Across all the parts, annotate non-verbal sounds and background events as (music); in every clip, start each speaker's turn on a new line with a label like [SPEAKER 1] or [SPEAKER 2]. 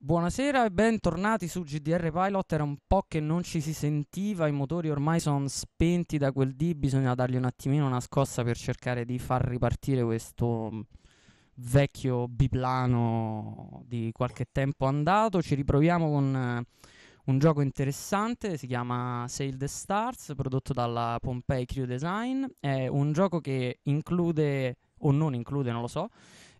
[SPEAKER 1] Buonasera e bentornati su GDR Pilot. Era un po' che non ci si sentiva, i motori ormai sono spenti da quel D, bisogna dargli un attimino una scossa per cercare di far ripartire questo mm, vecchio biplano di qualche tempo andato. Ci riproviamo con eh, un gioco interessante, si chiama Sail the Stars, prodotto dalla Pompei Crew Design. È un gioco che include o non include, non lo so,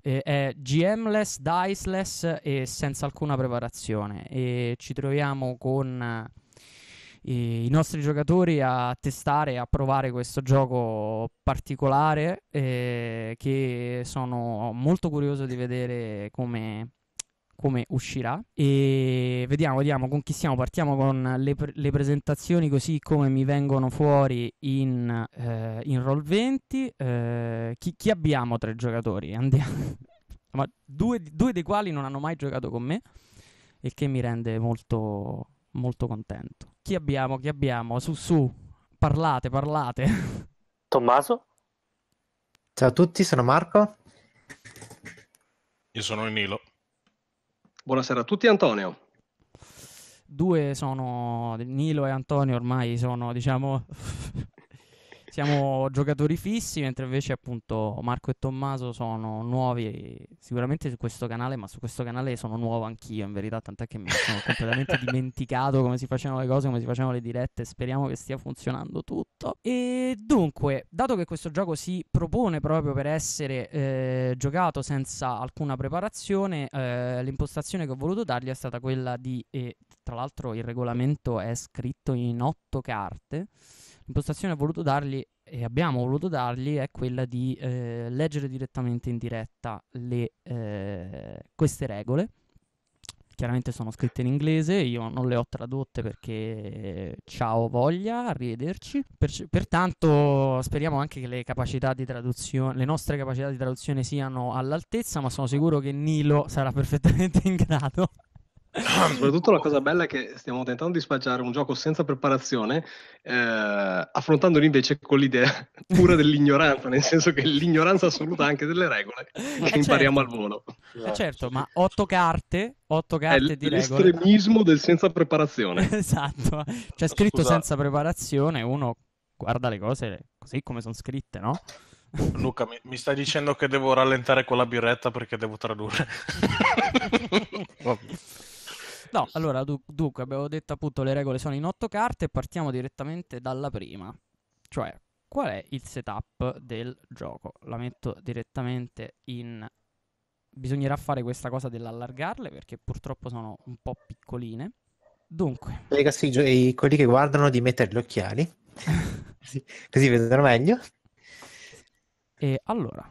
[SPEAKER 1] eh, è GMless, diceless e senza alcuna preparazione e ci troviamo con eh, i nostri giocatori a testare e a provare questo gioco particolare eh, che sono molto curioso di vedere come come uscirà. E vediamo, vediamo con chi siamo. Partiamo con le, pre- le presentazioni così come mi vengono fuori in, eh, in roll 20. Eh, chi-, chi, abbiamo i giocatori? Andiamo. (laughs) due, due, dei quali non hanno mai giocato con me, il che mi rende molto, molto contento. Chi abbiamo? Chi abbiamo? Su, su, parlate, parlate. (laughs) Tommaso? Ciao a tutti, sono Marco.
[SPEAKER 2] Io sono Nilo. Buonasera
[SPEAKER 3] a tutti, Antonio.
[SPEAKER 1] Due sono, Nilo e Antonio ormai sono, diciamo, siamo giocatori fissi, mentre invece appunto Marco e Tommaso sono nuovi sicuramente su questo canale, ma su questo canale sono nuovo anch'io in verità, tant'è che mi sono completamente (laughs) dimenticato come si facevano le cose, come si facevano le dirette, speriamo che stia funzionando tutto. E dunque, dato che questo gioco si propone proprio per essere eh, giocato senza alcuna preparazione, eh, l'impostazione che ho voluto dargli è stata quella di, eh, tra l'altro il regolamento è scritto in otto carte impostazione ha voluto dargli e abbiamo voluto dargli è quella di eh, leggere direttamente in diretta le, eh, queste regole. Chiaramente sono scritte in inglese, io non le ho tradotte perché ciao voglia, arrivederci. Per, pertanto speriamo anche che le, capacità di traduzione, le nostre capacità di traduzione siano all'altezza, ma sono sicuro che Nilo sarà (laughs) perfettamente in grado Soprattutto
[SPEAKER 3] la cosa bella è che stiamo tentando di spacciare un gioco senza preparazione, eh, affrontandolo invece con l'idea (laughs) pura dell'ignoranza, nel senso che l'ignoranza assoluta anche delle regole che eh certo. impariamo certo. al volo.
[SPEAKER 1] Eh certo, ma otto carte, otto carte è di regole. L'estremismo
[SPEAKER 3] del senza preparazione. (laughs) esatto, c'è scritto Scusa. senza
[SPEAKER 1] preparazione, uno guarda le cose così come sono scritte, no? (laughs) Luca, mi, mi, stai
[SPEAKER 2] dicendo che devo rallentare quella birretta perché devo tradurre.
[SPEAKER 1] No, allora, du- dunque, abbiamo detto appunto le regole sono in otto carte partiamo direttamente dalla prima. Cioè, qual è il setup del gioco? La metto direttamente in... Bisognerà fare questa cosa dell'allargarle perché purtroppo sono un po' piccoline.
[SPEAKER 4] Dunque... Le castiggio i, quelli che guardano di mettere gli
[SPEAKER 1] occhiali, così, (laughs) così vedono meglio. E allora,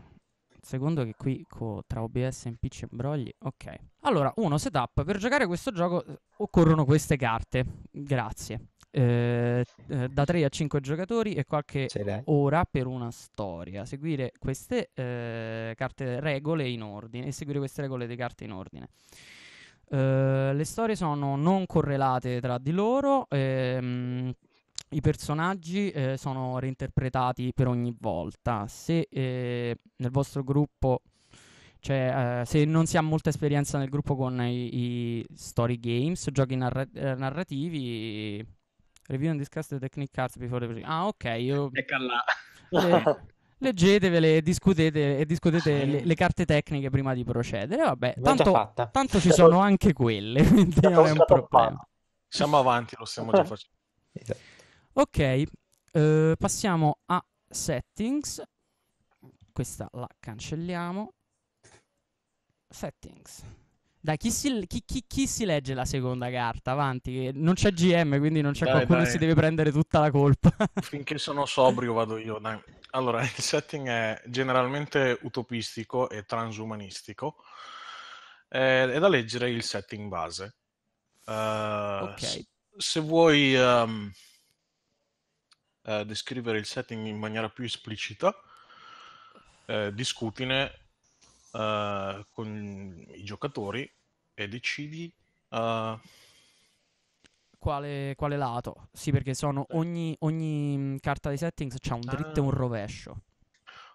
[SPEAKER 1] secondo che qui co, tra OBS, impicci e brogli. Ok. Allora, uno setup. Per giocare questo gioco eh, occorrono queste carte. Grazie. Eh, eh, da 3 a 5 giocatori e qualche ora per una storia. Seguire queste eh, carte regole in ordine e seguire queste regole di carte in ordine. Eh, le storie sono non correlate tra di loro. Ehm, i personaggi eh, sono reinterpretati per ogni volta. Se eh, nel vostro gruppo, cioè, eh, se non si ha molta esperienza nel gruppo con i, i story games, giochi narra- eh, narrativi, review and discuss the technique cards before the... Ah, ok, io... là. (laughs) leggetevele e discutete, e discutete le, le, carte tecniche prima di procedere. Vabbè, tanto, tanto, ci sono anche quelle, (laughs) quindi non è un problema. Siamo avanti, lo stiamo già (laughs) facendo. Ok, eh, passiamo a settings. Questa la cancelliamo. Settings. Dai, chi si, chi, chi, chi si legge la seconda carta? Avanti, non c'è GM, quindi non c'è dai, qualcuno dai. che si deve prendere tutta la colpa. (laughs)
[SPEAKER 2] Finché sono sobrio vado io. Dai. Allora, il setting è generalmente utopistico e transumanistico. Eh, è da leggere il setting base. Uh, ok. Se, se vuoi... Um, eh, descrivere il setting in maniera più esplicita, eh, discutine eh, con i giocatori e decidi uh...
[SPEAKER 1] quale, quale, lato. Sì, perché sono eh. ogni, ogni mm, carta di settings ha un dritto ah. e un ah. rovescio.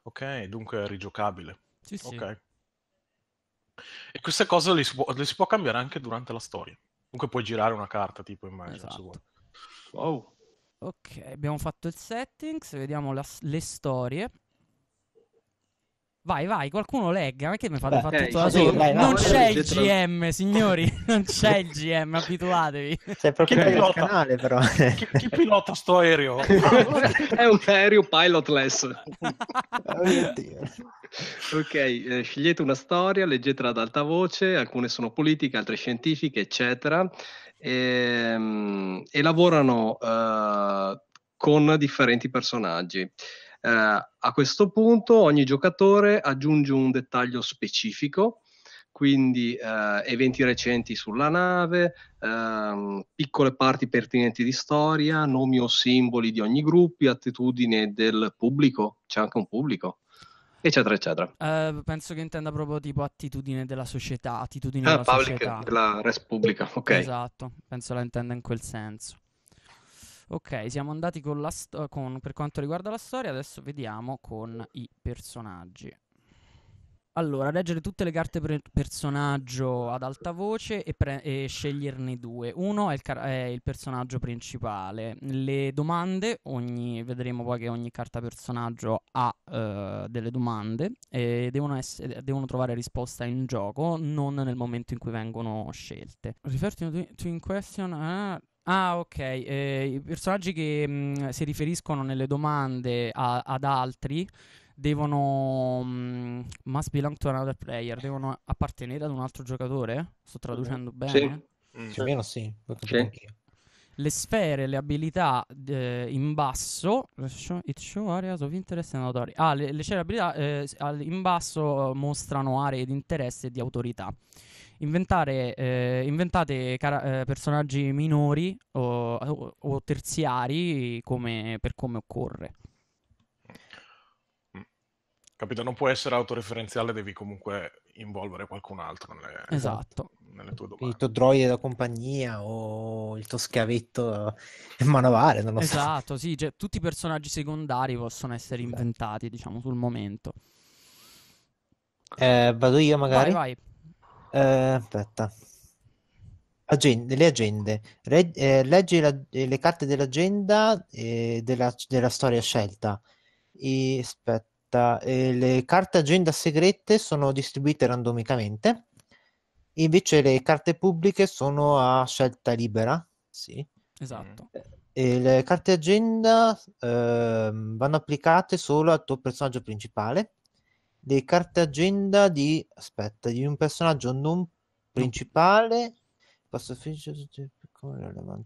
[SPEAKER 2] Ok, dunque è rigiocabile. Sì, sì. Okay. E queste cose le si, può, le si, può, cambiare anche durante la storia. Comunque puoi girare una carta, tipo, immagino, esatto. se vuoi.
[SPEAKER 1] Esatto. Wow. Ok, abbiamo fatto il settings, vediamo la, le storie. Vai, vai, qualcuno legga, non mi fate fare eh, tutto da solo. Sì, vai, no, (laughs) non c'è il detto... GM, signori, non c'è il GM, abituatevi. C'è proprio chi pilota? il canale, però. chi, chi pilota
[SPEAKER 2] sto
[SPEAKER 3] aereo? (laughs) è un aereo pilotless. Oh, ok, eh, scegliete una storia, leggetela ad alta voce, alcune sono politiche, altre scientifiche, eccetera, e, ehm, e lavorano... Uh, con differenti personaggi. Eh, a questo punto ogni giocatore aggiunge un dettaglio specifico, quindi eh, eventi recenti sulla nave, ehm, piccole parti pertinenti di storia, nomi o simboli di ogni gruppo, attitudine del pubblico, c'è anche un pubblico, eccetera, eccetera.
[SPEAKER 1] Uh, penso che intenda proprio tipo attitudine della società, attitudine ah, della public, società. della res
[SPEAKER 3] ok. Esatto,
[SPEAKER 1] penso la intenda in quel senso. Ok, siamo andati con sto- con, per quanto riguarda la storia, adesso vediamo con i personaggi. Allora, leggere tutte le carte per personaggio ad alta voce e, pre- e sceglierne due. Uno è il, car- è il, personaggio principale. Le domande, ogni, vedremo poi che ogni carta personaggio ha uh, delle domande e devono, ess- devono, trovare risposta in gioco, non nel momento in cui vengono scelte. Riferti to, in question... Eh? Ah, ok. Eh, I personaggi che mh, mm, si riferiscono nelle domande a- ad altri devono. mh, mm, must belong to another player. Devono appartenere ad un altro giocatore? Sto traducendo Sì. bene? Mm. meno sì, Sì. Le sfere, le abilità eh, in basso. show- It show areas of interest and authority. Ah, le, le scelte abilità eh, in basso mostrano aree di interesse e di autorità inventare, eh, inventate cara- eh, personaggi minori o, o, o terziari come, per come occorre.
[SPEAKER 2] Mm. Capito? Non può essere autoreferenziale, devi comunque involvere qualcun altro nelle, esatto.
[SPEAKER 1] nelle tue domande. Il tuo droide da compagnia o il tuo schiavetto (laughs) manovale, non lo esatto, so. Esatto, sì, cioè, tutti i personaggi secondari possono essere esatto. inventati, diciamo, sul momento.
[SPEAKER 4] Eh, vado io magari? Vai, vai. Eh, aspetta. Agende, le agende. Re, eh, leggi la, eh, le carte dell'agenda e eh, della, della, storia scelta. E, aspetta. le carte agenda segrete sono distribuite randomicamente. Invece le carte pubbliche sono a scelta libera. Sì. Esatto. E le carte agenda ehm, vanno applicate solo al tuo personaggio principale dei carte agenda di aspetta di un personaggio non principale posso,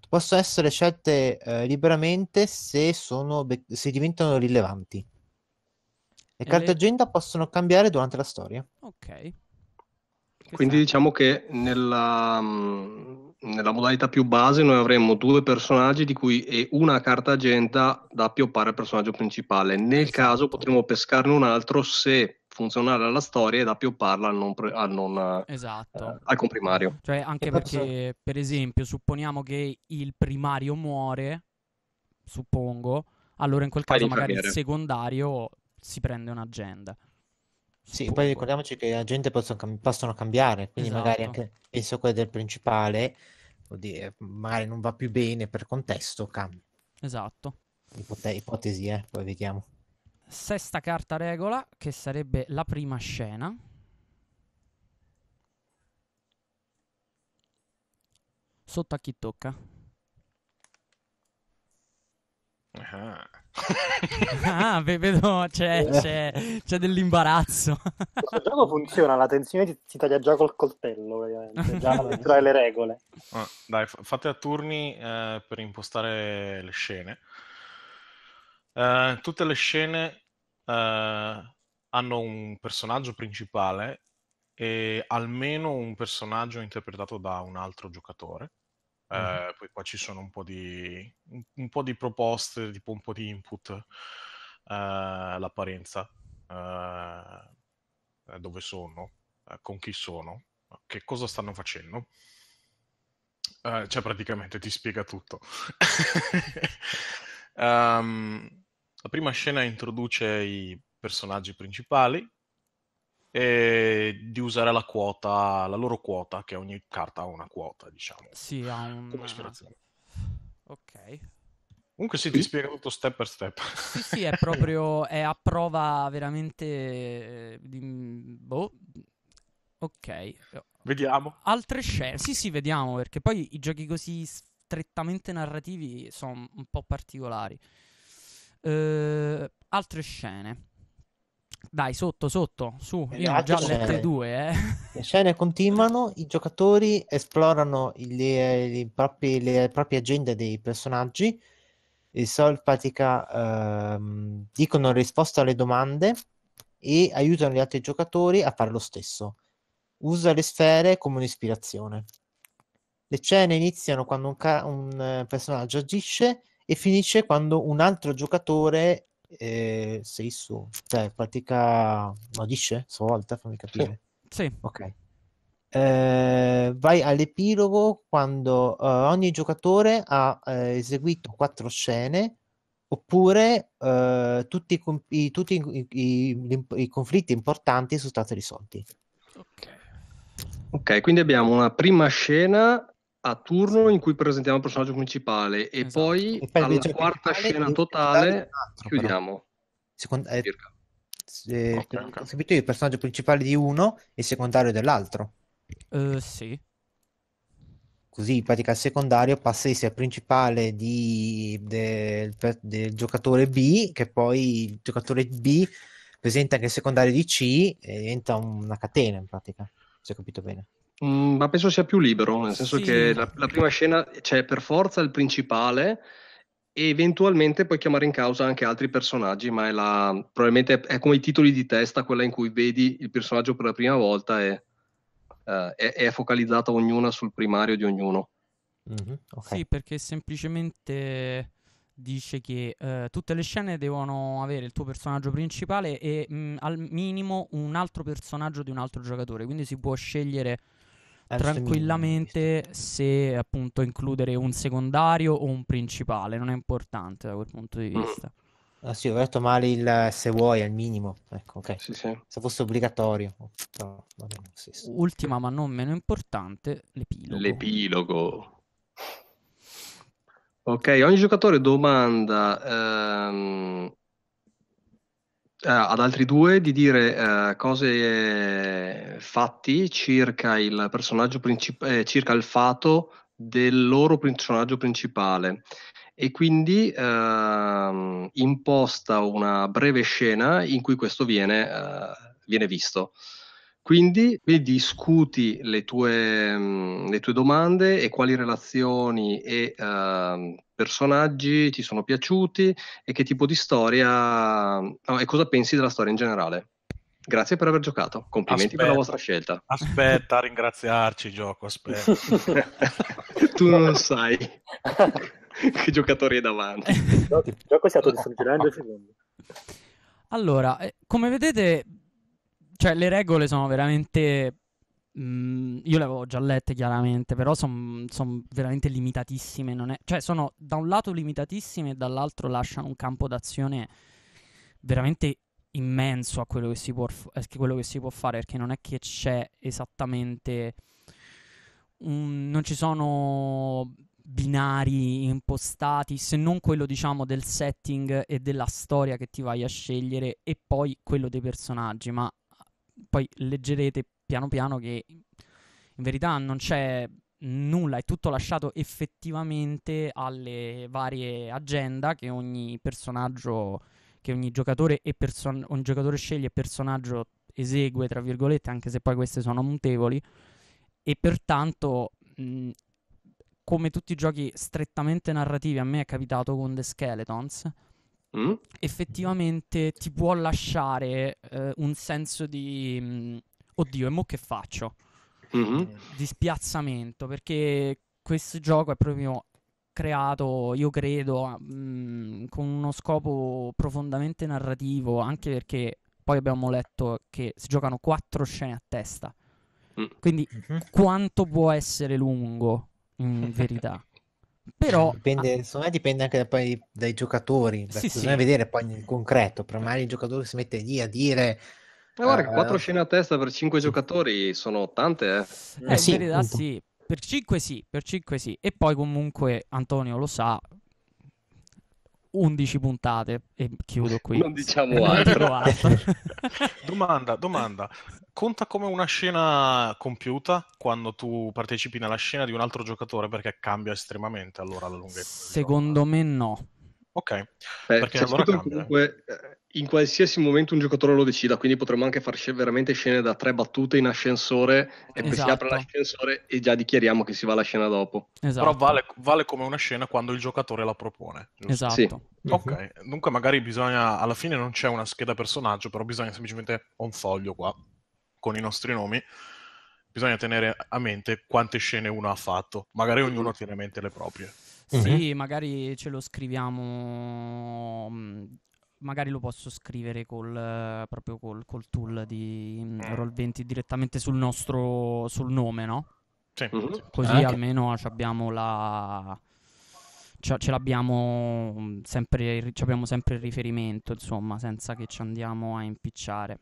[SPEAKER 4] posso essere scelte eh, liberamente se, sono, se diventano rilevanti le e carte le... agenda possono cambiare durante la storia ok
[SPEAKER 3] quindi diciamo che nella, mm, nella, modalità più base noi avremmo due personaggi di cui è una carta agenda da appioppare al personaggio principale. Nel esatto. caso potremmo pescarne un altro se funzionare alla storia ed appiopparla al non, pre- al, non
[SPEAKER 1] eh, esatto. eh,
[SPEAKER 3] al comprimario.
[SPEAKER 1] Cioè, anche perché, per esempio, supponiamo che il primario muore, suppongo, allora in quel Fai caso magari il secondario si prende un'agenda.
[SPEAKER 4] Sì, poi ricordiamoci che le agende possono,
[SPEAKER 1] possono cambiare, quindi esatto. magari anche
[SPEAKER 4] penso quella del principale, oddio, magari non va più bene per contesto, cambia. Esatto. Ipote- ipotesi, eh, poi vediamo
[SPEAKER 1] sesta carta regola, che sarebbe la prima scena. Sotto a chi tocca? Ah, (laughs) ah vedo, c'è, c'è, c'è dell'imbarazzo.
[SPEAKER 4] Questo gioco funziona, la tensione ti, ti taglia già col coltello, praticamente, già (laughs) tra le regole.
[SPEAKER 2] Ah, dai, fate a turni eh, per impostare le scene. Eh, tutte le scene uh, hanno un personaggio principale e almeno un personaggio interpretato da un altro giocatore. Eh, mm-hmm. poi qua ci sono un po' di, un, un po di proposte, tipo un po' di input, l'apparenza, dove sono, con chi sono, che cosa stanno facendo. cioè praticamente ti spiega tutto. um, (laughs) La prima scena introduce i personaggi principali e di usare la quota, la loro quota, che ogni carta ha una quota, diciamo.
[SPEAKER 1] Sì, ha un... Come ispirazione. Ok.
[SPEAKER 2] Comunque si sì, ti spiega tutto step
[SPEAKER 1] per step. Sì, sì, è (laughs) proprio... è a prova veramente... Eh, boh. Ok. Vediamo. Altre scene. Sì, sì, vediamo, perché poi i giochi così strettamente narrativi sono un po' particolari. Eh, altre scene. Dai, sotto, sotto, su, eh, io ho già scene. lette due. Eh.
[SPEAKER 4] Le scene continuano, i giocatori esplorano le, le, proprie, le proprie agende dei personaggi. Il Sol pratica ehm, dicono risposta alle domande e aiutano gli altri giocatori a fare lo stesso. Usa le sfere come un'ispirazione. Le scene iniziano quando un, ca- un eh, personaggio agisce e finisce quando un altro giocatore eh, sei su, cioè pratica agisce stavolta, fammi capire.
[SPEAKER 1] Sì. sì. Ok.
[SPEAKER 4] Eh, vai all'epilogo quando eh, ogni giocatore ha eh, eseguito quattro scene oppure eh, tutti, i, tutti i, i, i, conflitti importanti sono stati risolti.
[SPEAKER 3] Ok, quindi abbiamo una prima scena a turno in cui presentiamo il personaggio principale e esatto. poi e alla quarta scena
[SPEAKER 1] totale altro, chiudiamo. Però.
[SPEAKER 4] Secondo, eh, eh, okay, okay. capito il personaggio principale di uno e il secondario dell'altro.
[SPEAKER 1] Uh, sì.
[SPEAKER 4] Così in pratica il secondario passa di essere principale di, del, del, giocatore B, che poi il giocatore B presenta anche il secondario di C e diventa una catena in pratica, se ho capito bene.
[SPEAKER 3] Mm, ma penso sia più libero, nel senso sì. che la, la, prima scena c'è per forza il principale e eventualmente puoi chiamare in causa anche altri personaggi, ma è la, probabilmente è, è come i titoli di testa, quella in cui vedi il personaggio per la prima volta e uh, è, è, focalizzata ognuna sul primario di ognuno. Mm-hmm, okay. Sì,
[SPEAKER 1] perché semplicemente dice che eh, tutte le scene devono avere il tuo personaggio principale e mh, mm, al minimo un altro personaggio di un altro giocatore, quindi si può scegliere tranquillamente se appunto includere un secondario o un principale, non è importante da quel punto di mm. vista. Ah, sì, ho detto male il se vuoi al minimo, ecco, ok. Sì, sì. Se fosse obbligatorio. No, vabbè, Ultima ma non meno importante, l'epilogo.
[SPEAKER 3] L'epilogo. Ok, ogni giocatore domanda ehm, eh, ad altri due di dire uh, cose fatti circa il personaggio principale, eh, circa il fato del loro personaggio principale e quindi uh, imposta una breve scena in cui questo viene, uh, viene visto. Quindi, vedi, discuti le tue, mm, le tue, domande e quali relazioni e uh, personaggi ti sono piaciuti e che tipo di storia no, e cosa pensi della storia in generale. Grazie per aver giocato, complimenti aspetta, per la vostra
[SPEAKER 2] scelta. Aspetta a ringraziarci, gioco, aspetta. (laughs) tu non sai (laughs) che giocatori è davanti.
[SPEAKER 1] No, il gioco è stato distruggendo il secondo. Allora, eh, come vedete cioè, le regole sono veramente. Mh, mm, io le avevo già lette chiaramente, però sono son veramente limitatissime. È, cioè, sono da un lato limitatissime e dall'altro lasciano un campo d'azione veramente immenso a quello che si può, a quello che si può fare, perché non è che c'è esattamente. Un, non ci sono binari impostati, se non quello diciamo del setting e della storia che ti vai a scegliere e poi quello dei personaggi, ma poi leggerete piano piano che in verità non c'è nulla, è tutto lasciato effettivamente alle varie agenda che ogni personaggio, che ogni giocatore, e person- ogni giocatore sceglie e personaggio esegue, tra virgolette, anche se poi queste sono mutevoli, e pertanto... Mh, come tutti i giochi strettamente narrativi, a me è capitato con The Skeletons, mm? effettivamente ti può lasciare eh, un senso di mh, mm, oddio, e mo che faccio? Mm-hmm. Di spiazzamento perché questo gioco è proprio creato, io credo, mh, mm, con uno scopo profondamente narrativo, anche perché poi abbiamo letto che si giocano quattro scene a testa. Mm. Quindi mm-hmm. quanto può essere lungo in (laughs) verità?
[SPEAKER 4] Però, (laughs) dipende, ah, dipende anche da, dai giocatori, sì, bisogna sì. vedere poi nel concreto, però magari il giocatore si mette lì a dire... Ma guarda, uh, quattro
[SPEAKER 3] scene a testa per cinque giocatori sono tante, eh. eh, eh sì, in verità sì,
[SPEAKER 1] per cinque sì, per 5 sì. E poi comunque Antonio lo sa, 11 puntate e chiudo qui. Non diciamo altro. altro. (laughs)
[SPEAKER 2] domanda, domanda conta come una scena compiuta quando tu partecipi nella scena di un altro giocatore perché cambia estremamente allora la lunghezza?
[SPEAKER 1] Secondo eh. me no. Ok,
[SPEAKER 3] Beh, perché allora comunque eh, in qualsiasi momento un giocatore lo decida, quindi potremmo anche fare veramente scene da tre battute in ascensore e poi esatto. si apre esatto. l'ascensore e già dichiariamo che si va alla scena dopo. Esatto. Però vale,
[SPEAKER 2] vale, come una scena quando il giocatore la propone. Giusto? Esatto. Sì. Ok, mhm. dunque magari bisogna, alla fine non c'è una scheda personaggio, però bisogna semplicemente un foglio qua con i nostri nomi, bisogna tenere a mente quante scene uno ha fatto. Magari ognuno tiene a mente le proprie.
[SPEAKER 1] Sì, mm-hmm. magari ce lo scriviamo. Mm, magari lo posso scrivere col, proprio col, col tool di mm, eh. Roll20 direttamente sul nostro sul nome, no? Sì. Mm-hmm. Così okay. Ah, almeno abbiamo la. Ce l'abbiamo mm, sempre, abbiamo sempre il riferimento, insomma, senza che ci andiamo a impicciare.